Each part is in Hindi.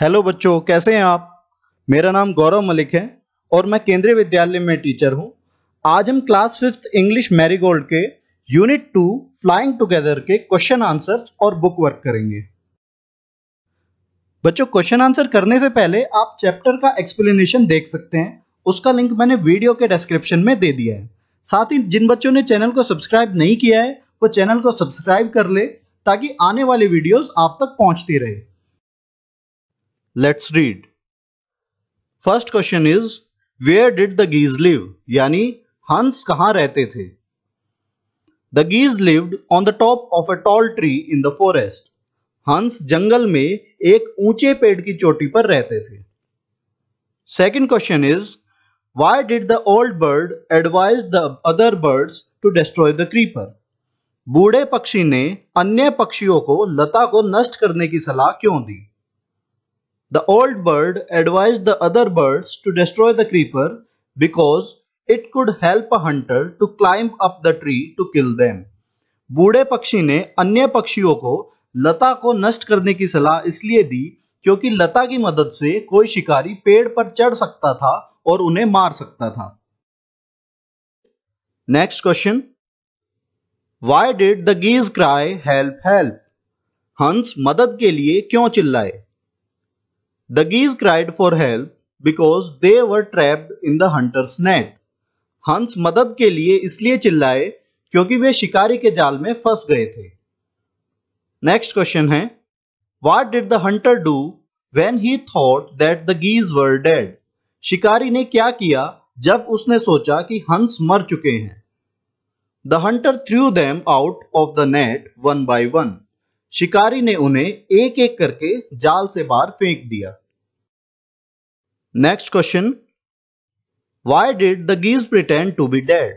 हेलो बच्चों कैसे हैं आप मेरा नाम गौरव मलिक है और मैं केंद्रीय विद्यालय में टीचर हूं आज हम क्लास फिफ्थ इंग्लिश मैरीगोल्ड के यूनिट टू फ्लाइंग टुगेदर के क्वेश्चन आंसर और बुक वर्क करेंगे बच्चों क्वेश्चन आंसर करने से पहले आप चैप्टर का एक्सप्लेनेशन देख सकते हैं उसका लिंक मैंने वीडियो के डिस्क्रिप्शन में दे दिया है साथ ही जिन बच्चों ने चैनल को सब्सक्राइब नहीं किया है वो चैनल को सब्सक्राइब कर ले ताकि आने वाले वीडियोस आप तक पहुंचती रहे let's read first question is where did the geese live यानी हंस कहां रहते थे the geese lived on the top of a tall tree in the forest हंस जंगल में एक ऊंचे पेड़ की चोटी पर रहते थे second question is why did the old bird advise the other birds to destroy the creeper बूढ़े पक्षी ने अन्य पक्षियों को लता को नष्ट करने की सलाह क्यों दी The old bird advised the other birds to destroy the creeper because it could help a hunter to climb up the tree to kill them. बूढ़े पक्षी ने अन्य पक्षियों को लता को नष्ट करने की सलाह इसलिए दी क्योंकि लता की मदद से कोई शिकारी पेड़ पर चढ़ सकता था और उन्हें मार सकता था next question why did the geese cry help help हंस मदद के लिए क्यों चिल्लाए The geese cried for help because they were trapped in the hunter's net. हंस मदद के लिए इसलिए चिल्लाए क्योंकि वे शिकारी के जाल में फंस गए थे नेक्स्ट क्वेश्चन है what did the hunter do when he thought that the geese were dead शिकारी ने क्या किया जब उसने सोचा कि हंस मर चुके हैं the hunter threw them out of the net one by one शिकारी ने उन्हें एक एक करके जाल से बाहर फेंक दिया next question why did the geese pretend to be dead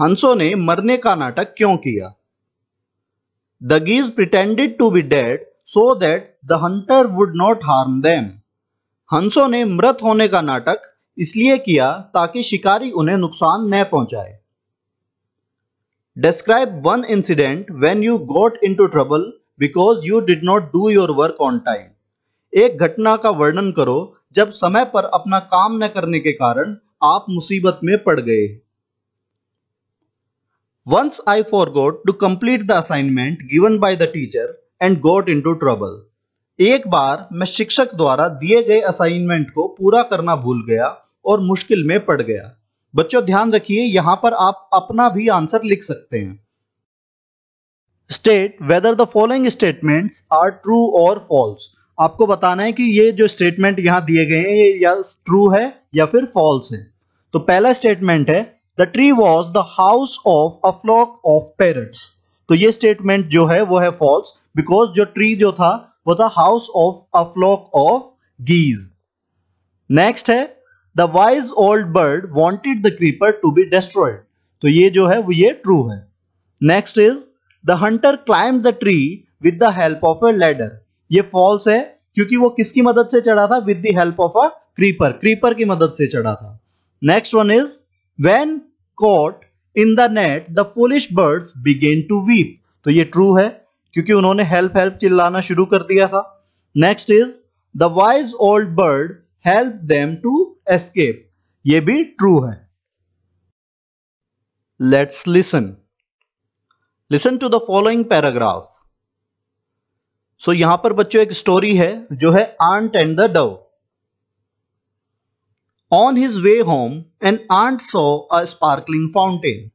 हंसों ने मरने का नाटक क्यों किया the geese pretended to be dead so that the hunter would not harm them हंसों ने मृत होने का नाटक इसलिए किया ताकि शिकारी उन्हें नुकसान न पहुंचाए describe one incident when you got into trouble because you did not do your work on time एक घटना का वर्णन करो जब समय पर अपना काम न करने के कारण आप मुसीबत में पड़ गए forgot to complete the assignment given by the teacher and got into trouble एक बार मैं शिक्षक द्वारा दिए गए असाइनमेंट को पूरा करना भूल गया और मुश्किल में पड़ गया बच्चों ध्यान रखिए यहां पर आप अपना भी आंसर लिख सकते हैं state whether the following statement are true और फॉल्स आपको बताना है कि ये जो स्टेटमेंट यहाँ दिए गए हैं ये या ट्रू है या फिर फॉल्स है तो पहला स्टेटमेंट है the tree was the house of a flock of parrots तो ये स्टेटमेंट जो है वो है फॉल्स बिकॉज जो ट्री जो था वो था house of a flock of geese next है the wise old bird wanted the creeper to be destroyed तो ये जो है वो ये ट्रू है next is the hunter climb the tree with the help of a ladder ये फॉल्स है क्योंकि वो किसकी मदद से चढ़ा था with the help of a creeper creeper की मदद से चढ़ा था next one is when cot in the net the foolish birds began to weep तो ये ट्रू है क्योंकि उन्होंने हेल्प हेल्प चिल्लाना शुरू कर दिया था next is the wise old bird help them to escape ये भी ट्रू है let's listen listen to the following paragraph so यहां पर बच्चों एक स्टोरी है जो है ant and the dove on his way home and ant saw a sparkling fountain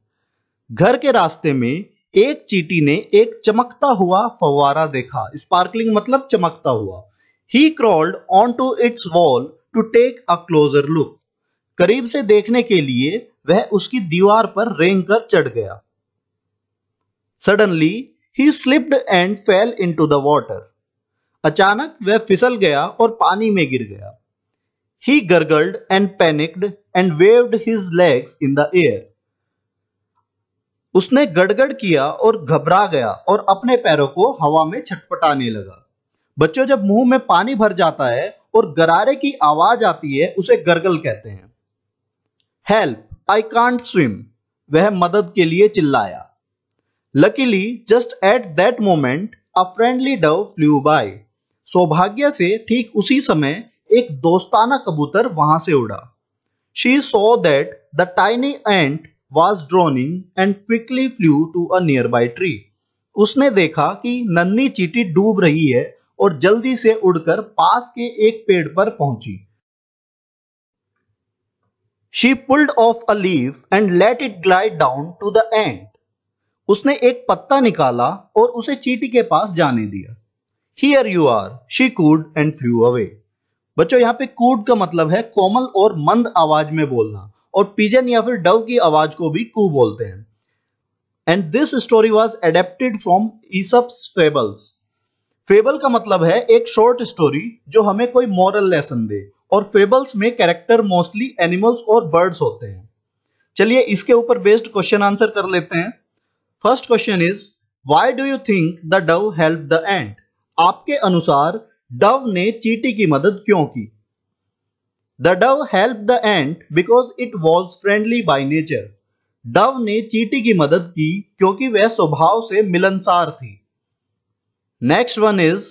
घर के रास्ते में एक चीटी ने एक चमकता हुआ फवारा देखा स्पार्कलिंग मतलब चमकता हुआ ही crawled on to its wall to take a closer look करीब से देखने के लिए वह उसकी दीवार पर रेंग कर चढ़ गया suddenly he slipped and fell into the water अचानक वह फिसल गया और पानी में गिर गया ही gurgled and panicked and waved his legs in the air. उसने गड़गड़ किया और घबरा गया और अपने पैरों को हवा में छटपटाने लगा बच्चों जब मुंह में पानी भर जाता है और गरारे की आवाज आती है उसे गर्गल कहते हैं हेल्प आई कांट स्विम वह मदद के लिए चिल्लाया luckily just at that moment a friendly dove flew by सौभाग्य से ठीक उसी समय एक दोस्ताना कबूतर वहां से उड़ा she saw that the tiny ant was drowning and quickly flew to a nearby by tree उसने देखा कि नन्ही चीटी डूब रही है और जल्दी से उड़कर पास के एक पेड़ पर पहुंची she pulled off a leaf and let it glide down to the ant उसने एक पत्ता निकाला और उसे चीटी के पास जाने दिया here you are she cooed and flew away बच्चों यहाँ पे कूड का मतलब है कोमल और मंद आवाज में बोलना और पिजन या फिर डव की आवाज को भी कू बोलते हैं and this story was adapted from Aesop's fables fable का मतलब है एक शॉर्ट स्टोरी जो हमें कोई मॉरल लेसन दे और फेबल्स में कैरेक्टर मोस्टली एनिमल्स और बर्ड्स होते हैं चलिए इसके ऊपर बेस्ड क्वेश्चन आंसर कर लेते हैं first question is why do you think the dove help the ant आपके अनुसार डव ने चीटी की मदद क्यों की the dove help the ant because it was friendly by nature dove ने चीटी की मदद की क्योंकि वह स्वभाव से मिलनसार थी next one is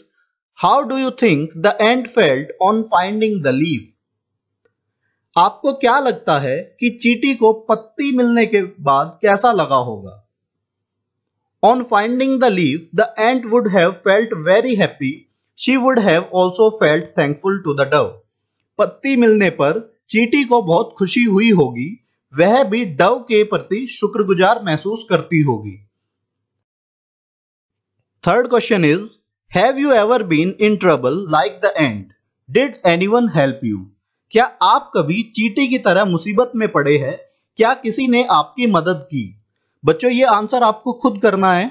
how do you think the ant felt on finding the leaf आपको क्या लगता है कि चीटी को पत्ती मिलने के बाद कैसा लगा होगा On finding the leaf, the ant would have felt very happy. She would have also felt thankful to the dove. पत्ती मिलने पर चीटी को बहुत खुशी हुई होगी वह भी डव के प्रति शुक्रगुजार महसूस करती होगी third question is have you ever been in trouble like the ant did anyone help you क्या आप कभी चीटी की तरह मुसीबत में पड़े हैं क्या किसी ने आपकी मदद की बच्चों ये आंसर आपको खुद करना है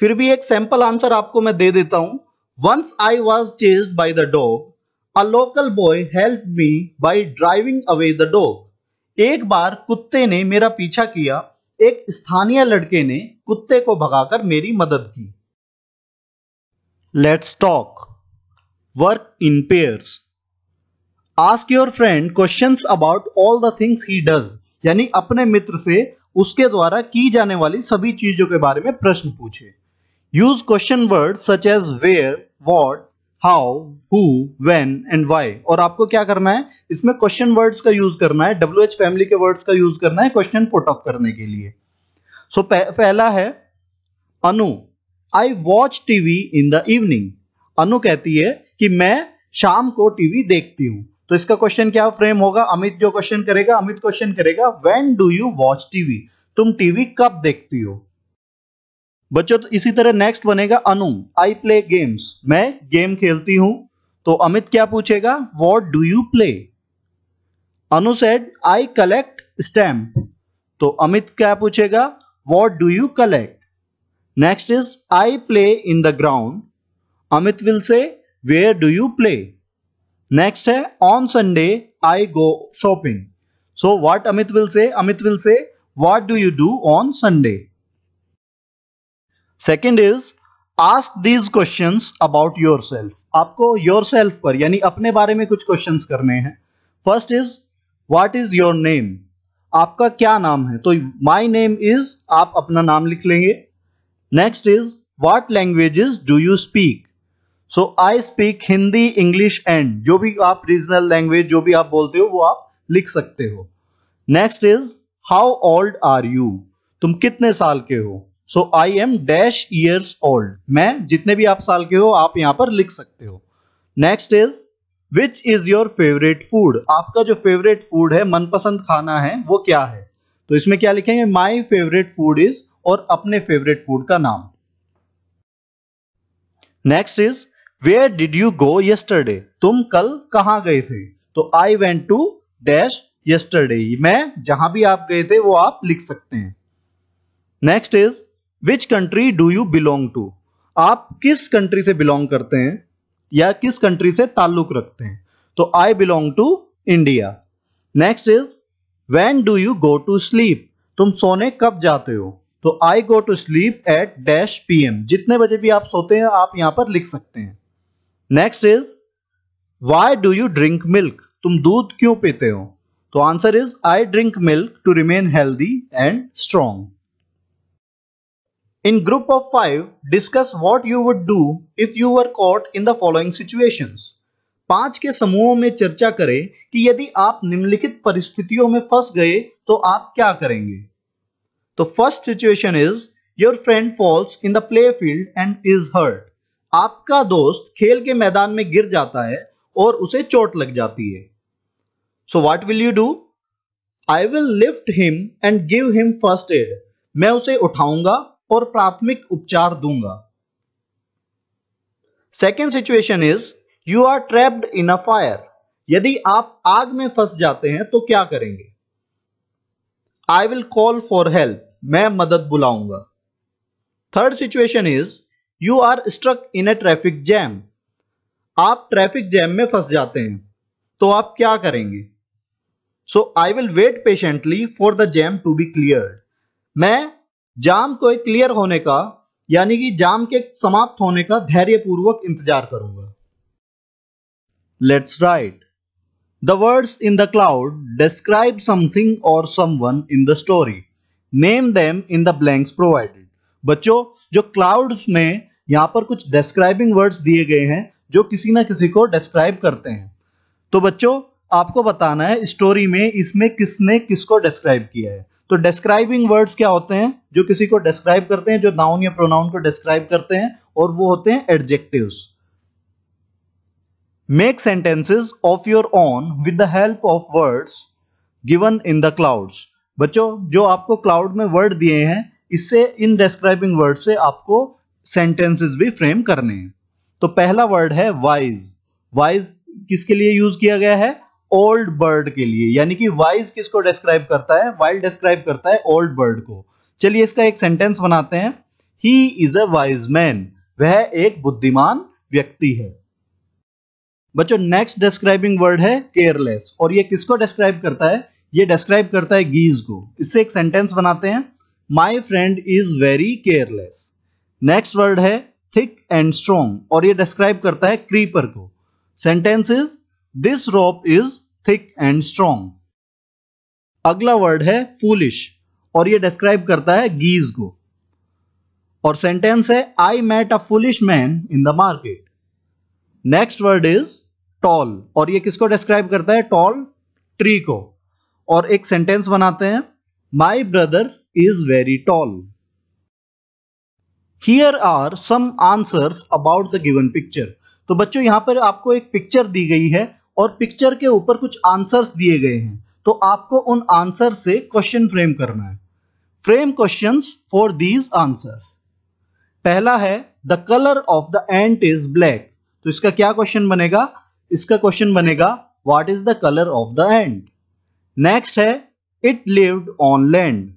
फिर भी एक सैंपल आंसर आपको मैं दे देता हूं once I was chase by the dog a local boy help me by driving away the dog एक बार कुत्ते ने मेरा पीछा किया एक स्थानीय लड़के ने कुत्ते को भगाकर मेरी मदद की let's talk work in pair ask your friend question about all the things he does यानी अपने मित्र से उसके द्वारा की जाने वाली सभी चीजों के बारे में प्रश्न पूछे use question word such as where what how who when and why और आपको क्या करना है इसमें क्वेश्चन वर्ड्स का यूज करना है डब्ल्यू एच फैमिली के वर्ड्स का यूज करना है क्वेश्चन पुट ऑफ करने के लिए सो so, पहला है Anu I watch TV in the evening Anu कहती है कि मैं शाम को टीवी देखती हूं तो इसका क्वेश्चन क्या फ्रेम होगा अमित जो क्वेश्चन करेगा अमित क्वेश्चन करेगा when do you watch TV तुम टीवी कब देखती हो बच्चों तो इसी तरह नेक्स्ट बनेगा अनु आई प्ले गेम्स मैं गेम खेलती हूं तो अमित क्या पूछेगा what do you play Anu said I collect stamp तो अमित क्या पूछेगा what do you collect next is I play in the ground Amit will say where do you play next है on Sunday I go shopping so what Amit will say Amit will say what do you do on Sunday second is ask these question about yourself आपको योर सेल्फ पर यानी अपने बारे में कुछ क्वेश्चन करने हैं first is what is your name आपका क्या नाम है तो माई नेम इज आप अपना नाम लिख लेंगे next is what languages do you speak so I speak Hindi English and जो भी आप रीजनल लैंग्वेज जो भी आप बोलते हो वो आप लिख सकते हो next is how old are you तुम कितने साल के हो so I am dash years old मैं जितने भी आप साल के हो आप यहाँ पर लिख सकते हो next is which is your favourite food आपका जो फेवरेट फूड है मनपसंद खाना है वो क्या है तो इसमें क्या लिखेंगे माई फेवरेट फूड इज और अपने फेवरेट फूड का नाम next is where did you go yesterday तुम कल कहाँ गए थे तो I went to dash yesterday मैं जहां भी आप गए थे वो आप लिख सकते हैं next is which country do you belong to आप किस कंट्री से बिलोंग करते हैं या किस कंट्री से ताल्लुक रखते हैं तो I belong to India next is when do you go to sleep तुम सोने कब जाते हो तो I go to sleep at dash P M जितने बजे भी आप सोते हैं आप यहां पर लिख सकते हैं next is why do you drink milk तुम दूध क्यों पीते हो तो answer is I drink milk to remain healthy and strong in group of five discuss what you would do if you were caught in the following situation पांच के समूहों में चर्चा करें कि यदि आप निम्नलिखित परिस्थितियों में फंस गए तो आप क्या करेंगे तो first situation is your friend falls in the play field and is hurt आपका दोस्त खेल के मैदान में गिर जाता है और उसे चोट लग जाती है so what will you do I will lift him and give him first aid मैं उसे उठाऊंगा और प्राथमिक उपचार दूंगा second situation is you are trapped in a fire यदि आप आग में फंस जाते हैं तो क्या करेंगे I will call for help मैं मदद बुलाऊंगा third situation is you are struck in a traffic jam आप ट्रैफिक जैम में फंस जाते हैं तो आप क्या करेंगे so I will wait patiently for the jam to be clear मैं जाम को क्लियर होने का यानी कि जाम के समाप्त होने का धैर्यपूर्वक इंतजार करूंगा let's write the words in the cloud describe something or someone in the story name them in the blanks provided बच्चों जो क्लाउड्स में यहाँ पर कुछ डिस्क्राइबिंग वर्ड्स दिए गए हैं जो किसी ना किसी को डिस्क्राइब करते हैं तो बच्चों आपको बताना है स्टोरी में इसमें किसने किसको डिस्क्राइब किया है तो डिस्क्राइबिंग वर्ड्स क्या होते हैं जो किसी को डिस्क्राइब करते हैं जो नाउन या प्रोनाउन को डिस्क्राइब करते हैं और वो होते हैं adjective make sentences of your own with the help of words given in the clouds बच्चों जो आपको क्लाउड में वर्ड दिए हैं इससे इन डिस्क्राइबिंग वर्ड से आपको सेंटेंसेस भी फ्रेम करने हैं तो पहला वर्ड है वाइज वाइज किसके लिए यूज किया गया है ओल्ड बर्ड के लिए यानी कि वाइज किसको डिस्क्राइब करता है वाइल्ड डिस्क्राइब करता है ओल्ड बर्ड को चलिए इसका एक सेंटेंस बनाते हैं he is a wise man वह एक बुद्धिमान व्यक्ति है बच्चों नेक्स्ट डिस्क्राइबिंग वर्ड है केयरलेस और ये किसको डिस्क्राइब करता है ये डिस्क्राइब करता है गीज को इससे एक सेंटेंस बनाते हैं my friend is very careless next word है थिक एंड स्ट्रॉन्ग और ये डिस्क्राइब करता है क्रीपर को sentence is this rope is thick and strong अगला वर्ड है फूलिश और ये डिस्क्राइब करता है गीज को और सेंटेंस है I met a foolish man in the market next word is tall और ये किसको डिस्क्राइब करता है टॉल ट्री को और एक सेंटेंस बनाते हैं my brother is very tall here are some answers about the given picture तो बच्चों यहाँ पर आपको एक पिक्चर दी गई है और पिक्चर के ऊपर कुछ आंसर्स दिए गए हैं तो आपको उन आंसर से क्वेश्चन फ्रेम करना है frame question for these answer पहला है the colour of the ant is black तो इसका क्या क्वेश्चन बनेगा इसका क्वेश्चन बनेगा what is the colour of the ant next है इट लिव्ड ऑन लैंड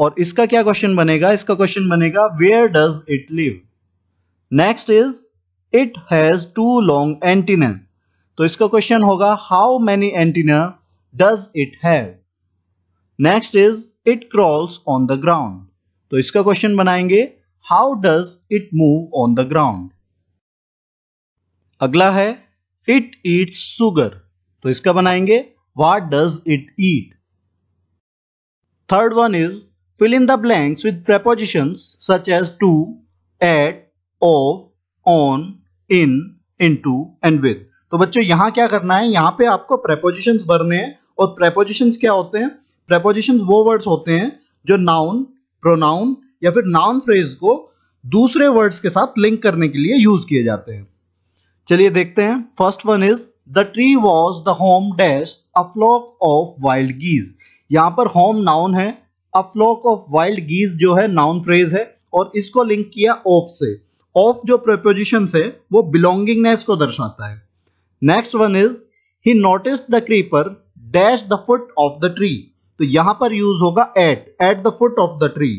और इसका क्या क्वेश्चन बनेगा इसका क्वेश्चन बनेगा where does it live next is it has two long antenna तो इसका क्वेश्चन होगा how many antenna does it have next is it crawls on the ground तो इसका क्वेश्चन बनाएंगे how does it move on the ground अगला है इट ईट्स सुगर तो इसका बनाएंगे what does it eat third one is Fill in the blanks with prepositions such as to, at, of, on, in, into and with. तो बच्चों यहाँ क्या करना है यहाँ पे आपको prepositions भरने हैं और prepositions क्या होते हैं prepositions वो words होते हैं जो noun, pronoun या फिर noun phrase को दूसरे words के साथ link करने के लिए use किए जाते हैं चलिए देखते हैं first one is the tree was the home dash a flock of wild geese यहाँ पर होम नाउन है a flock of wild geese जो है नाउन फ्रेज है और इसको लिंक किया ऑफ से ऑफ जो प्रपोजिशन है वो बिलोंगिंगनेस को दर्शाता है next one is he notice the creeper dash the foot of the tree तो यहां पर यूज होगा at at the foot of the tree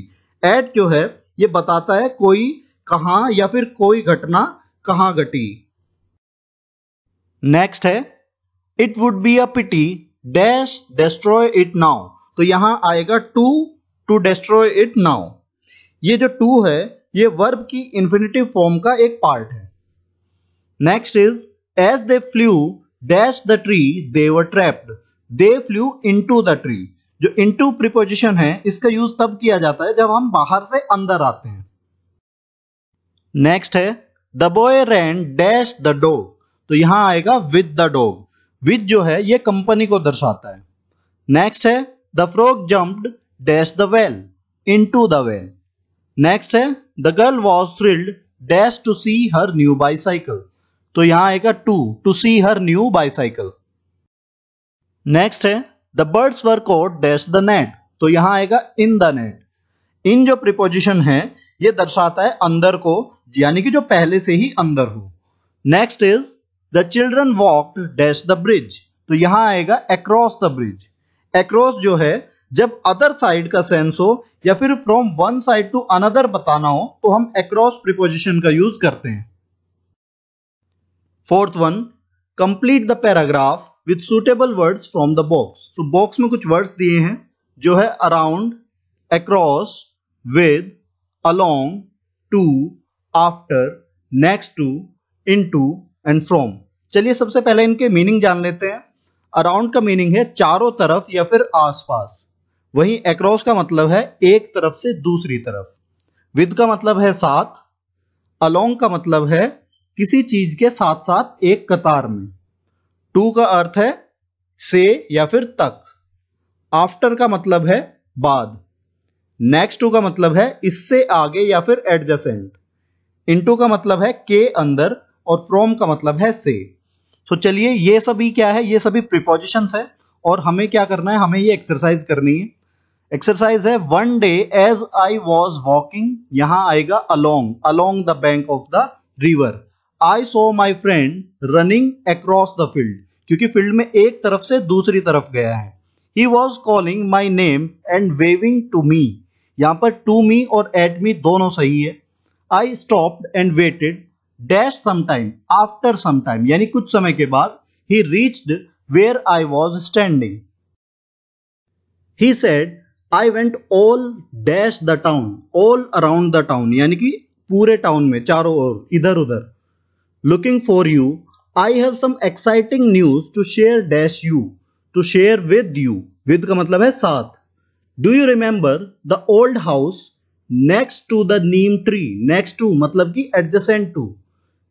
at जो है ये बताता है कोई कहां या फिर कोई घटना कहां घटी नेक्स्ट है it would be a pity dash destroy it now तो यहां आएगा to to destroy it now ये जो टू है ये वर्ब की इंफिनिटिव फॉर्म का एक पार्ट है next is as they flew dash the tree they were trapped they flew to the tree जो टू प्रिपोजिशन है इसका यूज तब किया जाता है जब हम बाहर से अंदर आते हैं नेक्स्ट है the boy ran dash the dog तो यहां आएगा विद द डोग विद जो है ये कंपनी को दर्शाता है नेक्स्ट है the frog jumped dash the well into the well next है the girl was thrilled dash to see her new bicycle तो यहां आएगा to to see her new bicycle next है the birds were caught dash the net तो यहां आएगा इन द नेट इन जो प्रिपोजिशन है ये दर्शाता है अंदर को यानी कि जो पहले से ही अंदर हो next is the children walk dash the bridge तो यहां आएगा अक्रॉस द ब्रिज एक्रॉस जो है जब अदर साइड का सेंस हो या फिर from one side to another बताना हो तो हम एक्रॉस प्रिपोजिशन का यूज करते हैं fourth one complete the paragraph with suitable words from the box तो बॉक्स में कुछ वर्ड्स दिए हैं जो है around across with along to after next to into and from चलिए सबसे पहले इनके मीनिंग जान लेते हैं अराउंड का मीनिंग है चारों तरफ या फिर आसपास वहीं अक्रॉस का मतलब है एक तरफ से दूसरी तरफ विद का मतलब है साथ अलोंग का मतलब है किसी चीज के साथ साथ एक कतार में टू का अर्थ है से या फिर तक आफ्टर का मतलब है बाद नेक्स्ट टू का मतलब है इससे आगे या फिर एडजेसेंट टू का मतलब है के अंदर और फ्रॉम का मतलब है से तो चलिए ये सभी क्या है ये सभी प्रिपोजिशन है और हमें क्या करना है हमें ये एक्सरसाइज करनी है एक्सरसाइज है one day as I was walking यहां आएगा along along the bank of the river I saw my friend running across the field क्योंकि फील्ड में एक तरफ से दूसरी तरफ गया है he was calling my name and waving to me यहां पर टू मी और एट मी दोनों सही है I stop and waited dash sometime after sometime यानी कुछ समय के बाद he reached where I was standing he said I went all dash the town all around the town यानी कि पूरे टाउन में चारों ओर इधर उधर looking for you I have some exciting news to share dash you to share with you with का मतलब है साथ do you remember the old house next to the neem tree next to मतलब कि adjacent to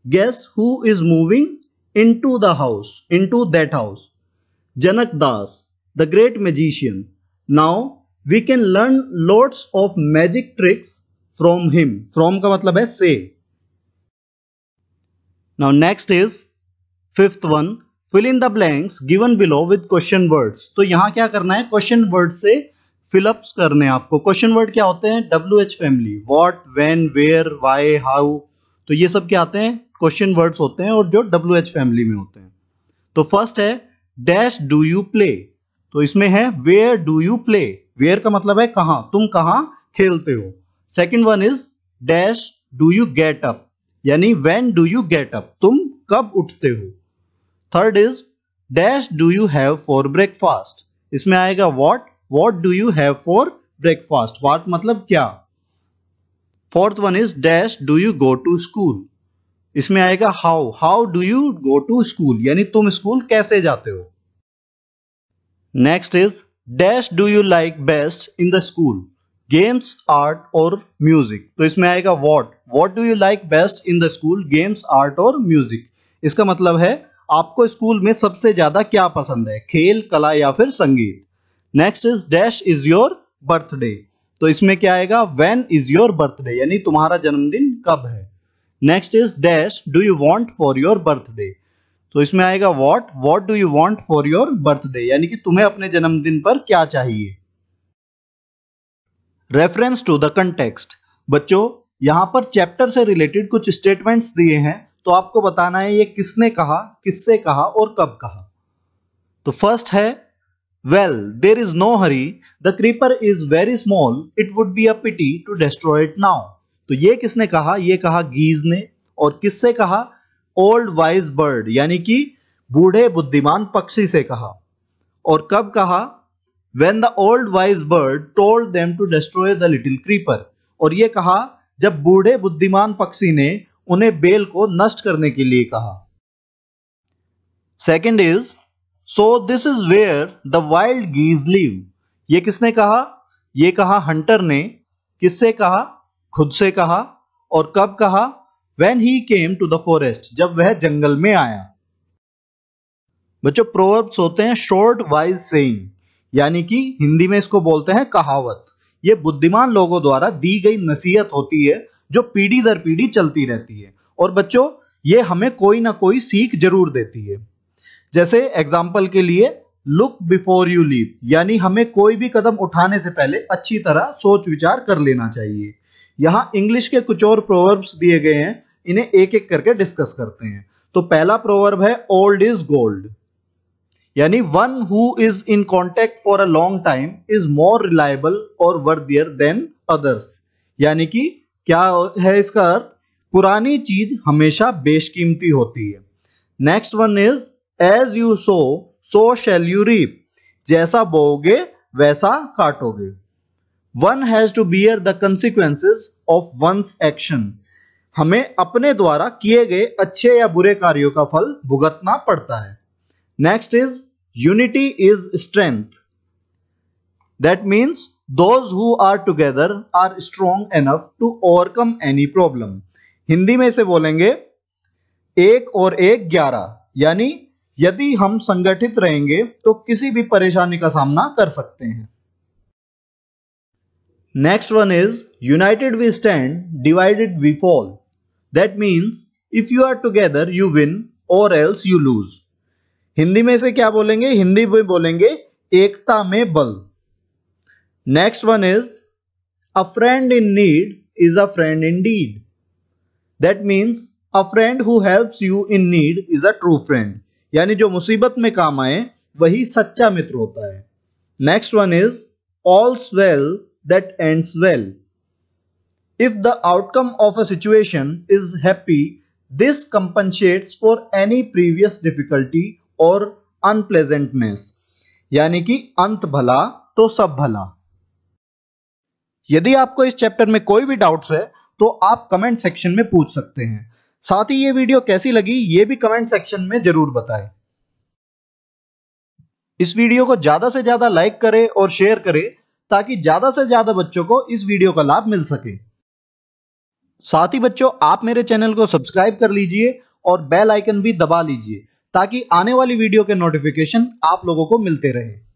guess who is moving into the house into that house Janak Das the great magician now we can learn lots of magic tricks from him from का मतलब है से now next is fifth one fill in the blanks given below with question words तो यहां क्या करना है क्वेश्चन वर्ड से फिलअप्स करने हैं आपको क्वेश्चन वर्ड क्या होते हैं W H family what when where why how तो ये सब क्या आते हैं क्वेश्चन वर्ड्स होते हैं और जो डब्ल्यू एच फैमिली में होते हैं तो फर्स्ट है डैश डू यू प्ले तो इसमें है where do you play where का मतलब है कहां तुम कहां खेलते हो second one is dash do you get up यानी when do you get up तुम कब उठते हो third is dash do you have for breakfast इसमें आएगा what what do you have for breakfast what मतलब क्या fourth one is dash do you go to school इसमें आएगा how how do you go to school यानी तुम स्कूल कैसे जाते हो next is dash do you like best in the school games art और म्यूजिक तो इसमें आएगा what what do you like best in the school games art और म्यूजिक इसका मतलब है आपको स्कूल में सबसे ज्यादा क्या पसंद है खेल कला या फिर संगीत next is dash is your birthday तो इसमें क्या आएगा वेन इज योर बर्थडे यानी तुम्हारा जन्मदिन कब है next is dash do you want for your birthday तो इसमें आएगा what what do you want for your birthday यानी कि तुम्हें अपने जन्मदिन पर क्या चाहिए रेफरेंस टू द कंटेक्स्ट बच्चों यहां पर चैप्टर से रिलेटेड कुछ स्टेटमेंट्स दिए हैं तो आपको बताना है ये किसने कहा किससे कहा और कब कहा तो फर्स्ट है well there is no hurry the creeper is very small it would be a pity to destroy it now तो ये किसने कहा ये कहा गीज ने और किससे कहा ओल्ड वाइज बर्ड यानी कि बूढ़े बुद्धिमान पक्षी से कहा और कब कहा when the old wise bird told them to destroy the little creeper और ये कहा जब बूढ़े बुद्धिमान पक्षी ने उन्हें बेल को नष्ट करने के लिए कहा second is so this is where the wild geese live ये किसने कहा ये कहा हंटर ने किससे कहा खुद से कहा और कब कहा when he came to the forest जब वह जंगल में आया बच्चों प्रोवर्ब्स होते हैं शॉर्ट वाइज सेइंग यानी कि हिंदी में इसको बोलते हैं कहावत ये बुद्धिमान लोगों द्वारा दी गई नसीहत होती है जो पीढ़ी दर पीढ़ी चलती रहती है और बच्चों ये हमें कोई ना कोई सीख जरूर देती है जैसे एग्जाम्पल के लिए लुक बिफोर यू लीव यानी हमें कोई भी कदम उठाने से पहले अच्छी तरह सोच विचार कर लेना चाहिए यहां इंग्लिश के कुछ और प्रोवर्ब्स दिए गए हैं इन्हें एक एक करके डिस्कस करते हैं तो पहला प्रोवर्ब है ओल्ड इज गोल्ड यानी one who is in contact for a long time is more reliable और वर्दियर देन अदर्स यानी कि क्या है इसका अर्थ पुरानी चीज हमेशा बेशकीमती होती है next one is as you sow so shall you reap जैसा बोओगे वैसा काटोगे one has to bear the consequences of one's action हमें अपने द्वारा किए गए अच्छे या बुरे कार्यों का फल भुगतना पड़ता है next is unity is strength that means those who are together are strong enough to overcome any problem Hindi में से बोलेंगे एक और एक ग्यारह यानी यदि हम संगठित रहेंगे तो किसी भी परेशानी का सामना कर सकते हैं Next one is united we stand, divided we fall. That means if you are together you win or else you lose. Hindi में से क्या बोलेंगे हिंदी में बोलेंगे एकता में बल next one is a friend in need is a friend in deed that means a friend who helps you in need is a true friend यानी जो मुसीबत में काम आए वही सच्चा मित्र होता है next one is all's well that ends well. If the outcome of a situation is happy, this compensates for any previous difficulty और अनप्लेजेंटनेस यानी कि अंत भला तो सब भला यदि आपको इस चैप्टर में कोई भी डाउट्स है तो आप कमेंट सेक्शन में पूछ सकते हैं साथ ही ये वीडियो कैसी लगी ये भी कमेंट सेक्शन में जरूर बताएं इस वीडियो को ज्यादा से ज्यादा लाइक करें और शेयर करें ताकि ज़्यादा से ज़्यादा बच्चों को इस वीडियो का लाभ मिल सके साथ ही बच्चों आप मेरे चैनल को सब्सक्राइब कर लीजिए और बेल आइकन भी दबा लीजिए ताकि आने वाली वीडियो के नोटिफिकेशन आप लोगों को मिलते रहे